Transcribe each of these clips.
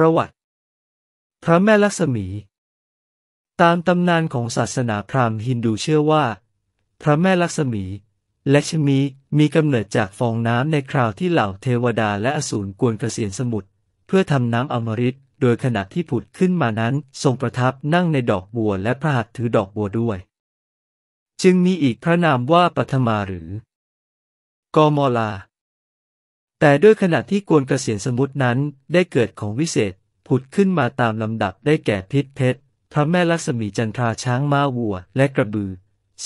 ประวัติ พระแม่ลักษมี ตามตำนานของศาสนาพราหมณ์ฮินดูเชื่อว่า พระแม่ลักษมีและชมี มีกำเนิดจากฟองน้ำในคราวที่เหล่าเทวดาและอสูรกวนกระเสียนสมุทรเพื่อทำน้ำอมฤตโดยขณะที่ผุดขึ้นมานั้นทรงประทับนั่งในดอกบัวและพระหัตถ์ถือดอกบัวด้วย จึงมีอีกพระนามว่าปัทมาหรือกอมอลาแต่ด้วยขณะที่กวนกระเสียนสมุตินั้นได้เกิดของวิเศษผุดขึ้นมาตามลำดับได้แก่พิษเพชร พระแม่ลักษมีจันทราช้างม้าวัวและกระบือ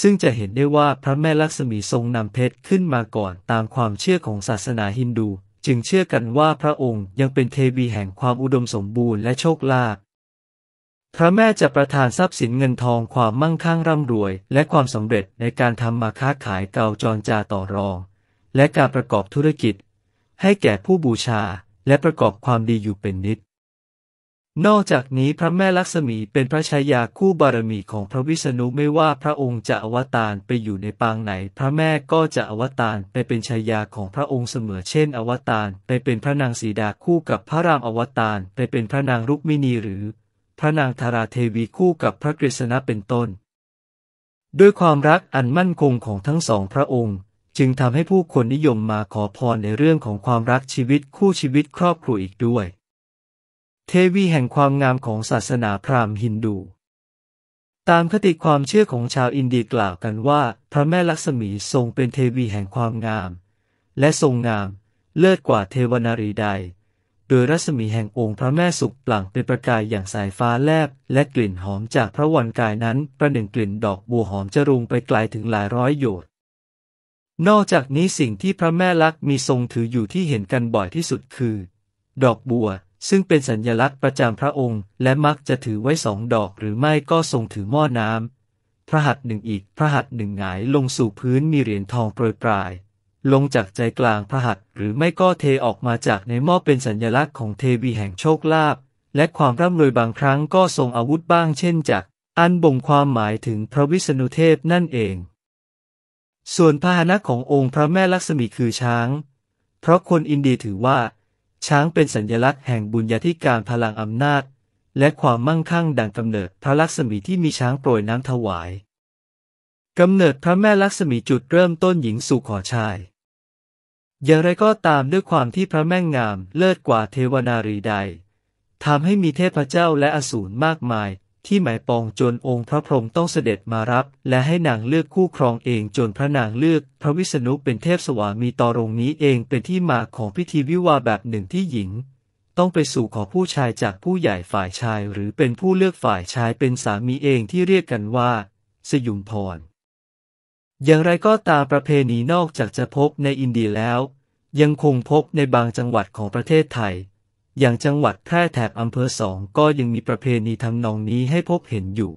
ซึ่งจะเห็นได้ว่าพระแม่ลักษมีทรงนำเพชรขึ้นมาก่อนตามความเชื่อของศาสนาฮินดูจึงเชื่อกันว่าพระองค์ยังเป็นเทวีแห่งความอุดมสมบูรณ์และโชคลาภพระแม่จะประทานทรัพย์สินเงินทองความมั่งคั่งร่ำรวย และความสำเร็จในการทำมาค้าขายเกาจรจาต่อรอง และการประกอบธุรกิจให้แก่ผู้บูชาและประกอบความดีอยู่เป็นนิจนอกจากนี้พระแม่ลักษมีเป็นพระชายาคู่บารมีของพระวิษณุไม่ว่าพระองค์จะอวตารไปอยู่ในปางไหน พระแม่ก็จะอวตารไปเป็นชายาของพระองค์เสมอเช่น อวตารไปเป็นพระนางสีดาคู่กับพระรามอวตารไปเป็นพระนางรุกมินีหรือ พระนางธาราเทวีคู่กับพระกฤษณะเป็นต้นด้วยความรักอันมั่นคงของทั้งสองพระองค์จึงทำให้ผู้คนนิยมมาขอพรในเรื่องของความรักชีวิตคู่ชีวิตครอบครัวอีกด้วย เทวีแห่งความงามของศาสนาพราหมณ์ฮินดู ตามคติความเชื่อของชาวอินเดียกล่าวกันว่า พระแม่ลักษมีทรงเป็นเทวีแห่งความงาม และทรงงาม เลิศกว่าเทวนารีใดโดยรัศมีแห่งองค์พระแม่สุกปลั่งเป็นประกายอย่างสายฟ้าแลบและกลิ่นหอมจากพระวรกายนั้นประหนึ่งกลิ่นดอกบัวหอมจะรุงไปไกลถึงหลายร้อยโยชน์นอกจากนี้สิ่งที่พระแม่ลักษมีทรงถืออยู่ที่เห็นกันบ่อยที่สุดคือ ดอกบัวซึ่งเป็นสัญญลักษณ์ประจำพระองค์ และมักจะถือไว้สองดอกหรือไม่ก็ทรงถือหม้อน้ำพระหัตถ์หนึ่งอีก พระหัตถ์หนึ่งหงายลงสู่พื้นมีเหรียญทองโปรยปลาย ลงจากใจกลางพระหัตถ์หรือไม่ก็เทออกมาจากในหม้อเป็นสัญญลักษณ์ของเทวีแห่งโชคลาภและความร่ำรวยบางครั้งก็ทรงอาวุธบ้างเช่นจากอันบ่งความหมายถึงพระวิษณุเทพนั่นเองส่วนพาหนะขององค์พระแม่ลักษมีคือช้าง เพราะคนอินเดียถือว่า ช้างเป็นสัญลักษณ์แห่งบุญญาธิการพลังอำนาจ และความมั่งคั่งดังกำเนิดพระลักษมีที่มีช้างโปรยน้ำถวายกำเนิดพระแม่ลักษมีจุดเริ่มต้นหญิงสู่ขอชาย อย่างไรก็ตามด้วยความที่พระแม่งงามเลิศกว่าเทวนารีใดทำให้มีเทพเจ้าและอสูรมากมายที่หมายปองจนองค์พระพรหมต้องเสด็จมารับ และให้นางเลือกคู่ครองเองจนพระนางเลือกพระวิษณุเป็นเทพสวามีต่อรงนี้เองเป็นที่มาของพิธีวิวาแบบหนึ่งที่หญิง ต้องไปสู่ขอผู้ชายจากผู้ใหญ่ฝ่ายชายหรือเป็นผู้เลือกฝ่ายชายเป็นสามีเองที่เรียกกันว่า สยุมพร อย่างไรก็ตามประเพณีนอกจากจะพบในอินเดียแล้ว ยังคงพบในบางจังหวัดของประเทศไทยอย่างจังหวัดแพร่แถบอำเภอสองก็ยังมีประเพณีทำนองนี้ให้พบเห็นอยู่